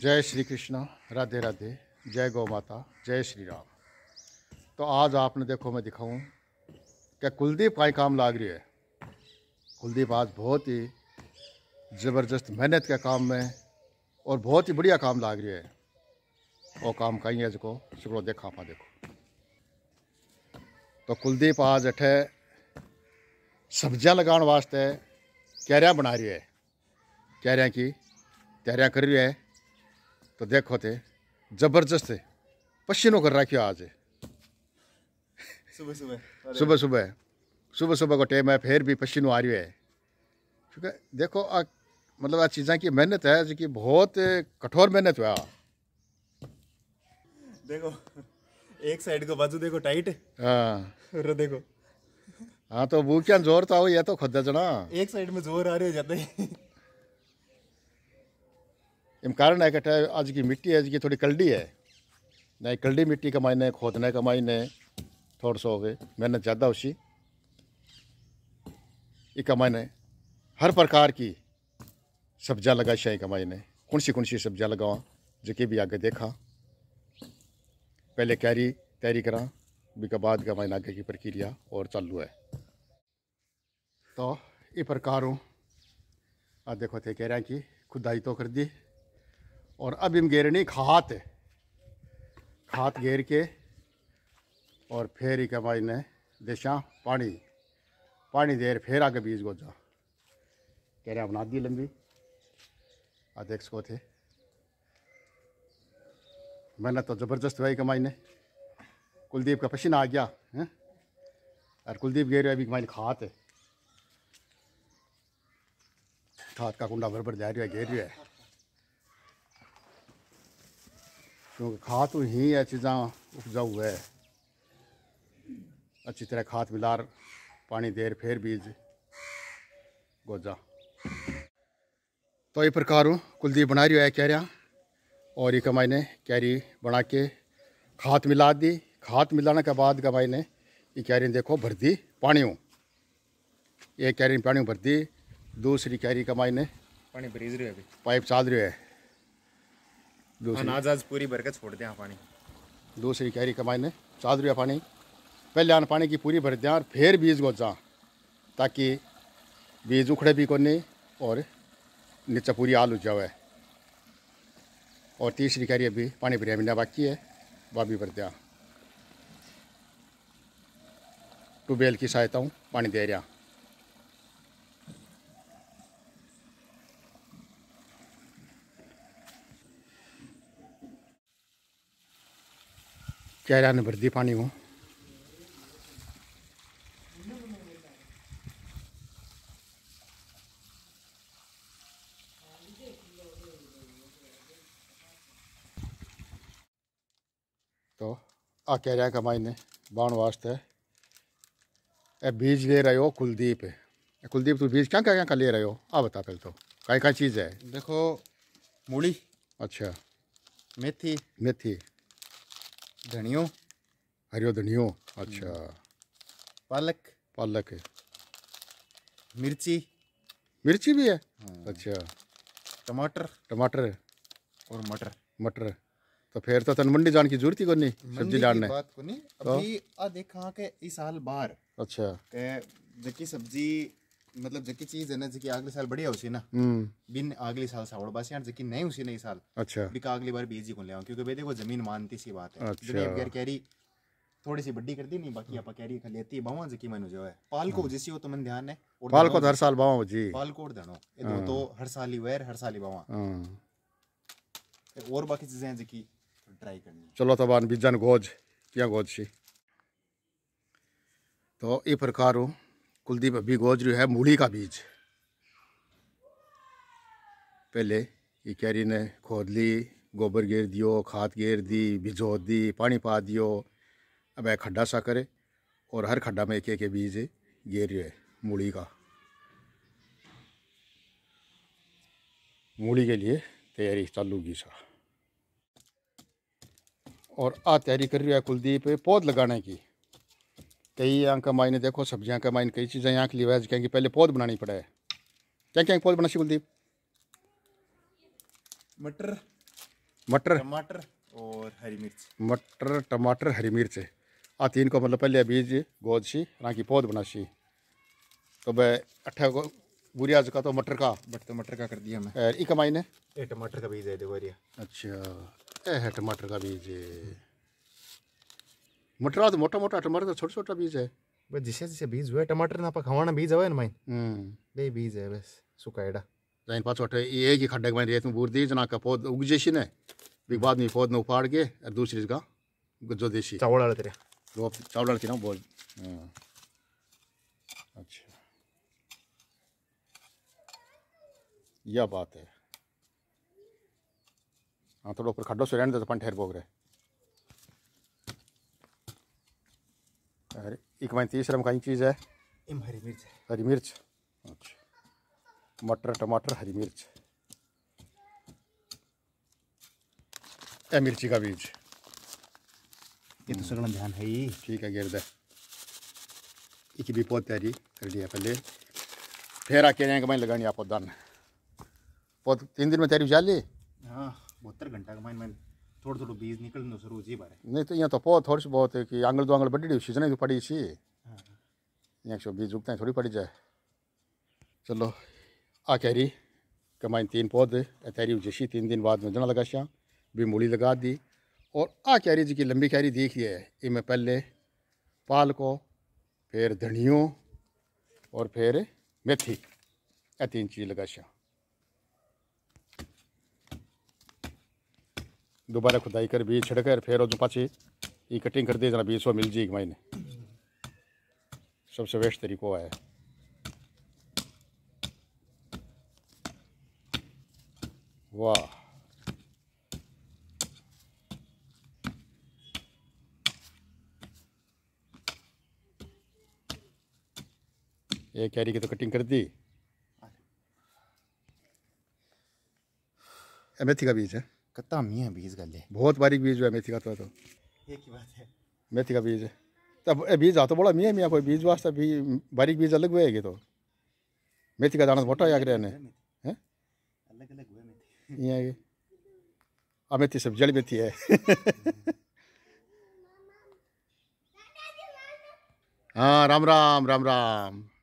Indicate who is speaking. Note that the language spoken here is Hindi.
Speaker 1: जय श्री कृष्णा राधे राधे जय गौ माता जय श्री राम तो आज आपने देखो मैं दिखाऊं क्या कुलदीप का काम लाग रही है कुलदीप आज बहुत ही ज़बरदस्त मेहनत के काम में और बहुत ही बढ़िया काम लाग रही है वो काम कहीं है जो सगड़ो देखा पा देखो तो कुलदीप आज अठे सब्जियां लगाने वास्ते क्यारियाँ बना रही है क्यारियाँ की तैयारियाँ कर रही है तो देखो थे जबरदस्त है पसीनों कर रखियो आज सुबह सुबह सुबह सुबह सुबह सुबह को टाइम है फिर भी पसीनों आ रही है क्योंकि देखो आ, मतलब आज चीज़ा की मेहनत है जो कि बहुत कठोर मेहनत हुआ देखो एक साइड को बाजू देखो टाइट हाँ देखो हाँ तो वो क्या जोर था वो तो ये तो खुद जना एक साइड में जोर आ रही हो जाते एम कारण है कहता है आज की मिट्टी है आज की थोड़ी कल्डी है नहीं कल्डी मिट्टी का मायने खोदने का मायने थोड़ा सा हो गए मेहनत ज़्यादा उसी एक मायने हर प्रकार की सब्जियाँ लगा शाही का मायने कौन सी कौन सी सब्जियाँ लगावा जो भी आगे देखा पहले कैरी तैयारी करा के बाद का मायने आगे की प्रक्रिया और चालू है तो ये प्रकार हूँ आज देखो थे कह रहे हैं कि खुदाई तो कर दी और अब इम नहीं खात है खात घेर के और फिर ही कमाई ने दिशा पानी पानी देर फिर आगे बीज गोजा कह रहे बना दी लंबी अध्यक्ष देख सको थे मैंने तो ज़बरदस्त भाई कमाई ने कुलदीप का पसीना आ गया है और कुलदीप गेर अभी कमाई खात है खात का कुंडा बरबर जा रहा है घेर रहा है क्योंकि खाद तो ही यह चीज़ा उपजाऊ है अच्छी तरह खाद मिलार पानी देर फिर बीज गोजा तो ये प्रकार कुलदीप बना रही है कैरिया और ये कमाई ने कैरी बना के खाद मिला दी खाद मिलाने के बाद कमाई ने ये क्यारी देखो भर दी पानी एक कैरी पानी भर दी दूसरी कैरी कमाई ने पानी भरीज रही है पाइप चाल रही है हाँ, अनाज आज पूरी भर के छोड़ दें पानी दूसरी कैरी कमाई ने चार रुपया पानी पहले आने पानी की पूरी भर दें और फिर बीज जा ताकि बीज उखड़े भी को और नीचे पूरी आल जाओ और तीसरी कैरी अभी पानी भरिया महीना बाकी है वह भी भर दिया ट्यूबवेल की सहायता हूँ पानी दे रहा ક્યારાને ભરી દી પાણી હું તો આ કેરિયા કમાઈને બાણ વાસ્તે ए बीज ले रहे हो कुलदीप कुलदीप तू बीज क्या क्या क्या ले रहे हो आ बता पहले तो कहीं कई चीज़ है देखो मूली अच्छा मेथी मेथी धनियो हरियो धनियो अच्छा हम्म। पालक पालक मिर्ची मिर्ची भी है हाँ। अच्छा टमाटर टमाटर और मटर मटर तो फिर तो तन मंडी जान की जरूरत ही कोनी सब्जी लाने की बात कोनी तो? अभी तो? आ देखा के इस साल बाहर अच्छा के जकी सब्जी मतलब जकी चीज है ना जकी अगले साल बढ़िया होसी ना हम्म। बिन अगले साल सावड़ बस यार जकी नहीं होसी नहीं साल अच्छा बिक अगली बार बीज ही को ले आऊं क्योंकि बेदे को जमीन मानती सी बात है अच्छा। जमीन गैर कैरी थोड़ी सी बड्डी कर दी नहीं बाकी हम्म। आपा कैरी कर लेती बावा जकी मन जो है पालको हम्म। जिसी हो तो मन ध्यान है और पालको तो हर साल बावा जी पालको और धनो ये दो हाँ। तो हर साल ही वेर हर साल ही बावा हाँ। और बाकी चीजें हैं जकी ट्राई करनी चलो तबान बीजन गोज क्या गोज सी तो ई तो प्रकार हूँ कुलदीप अभी गोज रही है मूली का बीज पहले ये कैरी ने खोद ली गोबर गेर दियो खाद गेर दी भिजो दी पानी पा दियो अब एक खड्डा सा करे और हर खड्डा में एक एक बीज घेर है मूली का मूली के लिए तैयारी चालू की सा और आ तैयारी कर रही है कुलदीप पौध लगाने की कई यहाँ का मायने देखो सब्जियाँ का मायने कई चीज़ें यहाँ के लिए वजह क्योंकि पहले पौध बनानी पड़े क्या क्या पौध बना सी कुलदीप मटर मटर टमाटर और हरी मिर्च मटर टमाटर हरी मिर्च आ तीन को मतलब पहले बीज गोद सी राखी पौध बना सी तो वह अट्ठा को बुरिया का तो मटर का बट तो मटर का कर दिया मैं एक मायने ये टमाटर का बीज है अच्छा टमाटर का बीज मटर तो मोटा मोटा टमाटर तो छोटा छोटा बीज है बस जिसे जिसे बीज हुए टमाटर ना खावाना बीज हुआ ना माइन हम्म। बे बीज है बस सुखा सुखाएडा जाइन पाँच वटे ये एक ही खड्डे में रेत में बूर दी जना का पौध उग जैसी ने बिग बाद में पौध ने उपाड़ के और दूसरी जगह जो देसी चावल वाले तेरे वो चावल वाले ना बोल हाँ। अच्छा यह बात है हाँ थोड़ा ऊपर खड्डों से रहने दे तो अपन ठहर बोग रहे और एक में तीस रम कहीं चीज़ है इम हरी मिर्च हरी मिर्च अच्छा मटर टमाटर हरी मिर्च ए मिर्ची का बीज ये तो सगड़ा ध्यान है ही ठीक है गिरद एक भी पौध तैयारी कर लिया पहले फिर आके रहे कमाई लगानी आप पौधान पौध तीन दिन में तैयारी जा ली हाँ बहत्तर घंटा कमाई मैंने तो तो नहीं तो यहाँ तो बहुत थोड़ी बहुत है कि आंगल दो आंगल बड़ी डी पड़ी सी हाँ, हाँ। से बीज उगते थोड़ी पड़ी जाए चलो आ कह कमाई तीन पौधे तैरी जैसी तीन दिन बाद जना लगा भी मूली लगा दी और आ कैरी जी की लंबी देख देखी है ये मैं पहले पाल को फिर धनियों और फिर मेथी ए तीन चीज़ लगा शाम दोबारा खुदाई कर बीज कर फिर और पाची ये कटिंग कर दी जरा बीज वो मिल जाएगी मायने सबसे बेस्ट तरीको है वाह ये कैरी की तो कटिंग कर दी एमेथी का बीज है कत्ता मी है बीज गल बहुत बारीक बीज है मेथी का तो, तो। एक ये बात है मेथी का बीज है तब बीज आ तो बड़ा मी है मियाँ कोई बीज वास्ते भी बारीक बीज अलग हुएगी तो मेथी का दाना मोटा तो आग ने है अलग अलग हुए मेथी ये अब मेथी सब जड़ मेथी है हाँ राम राम राम राम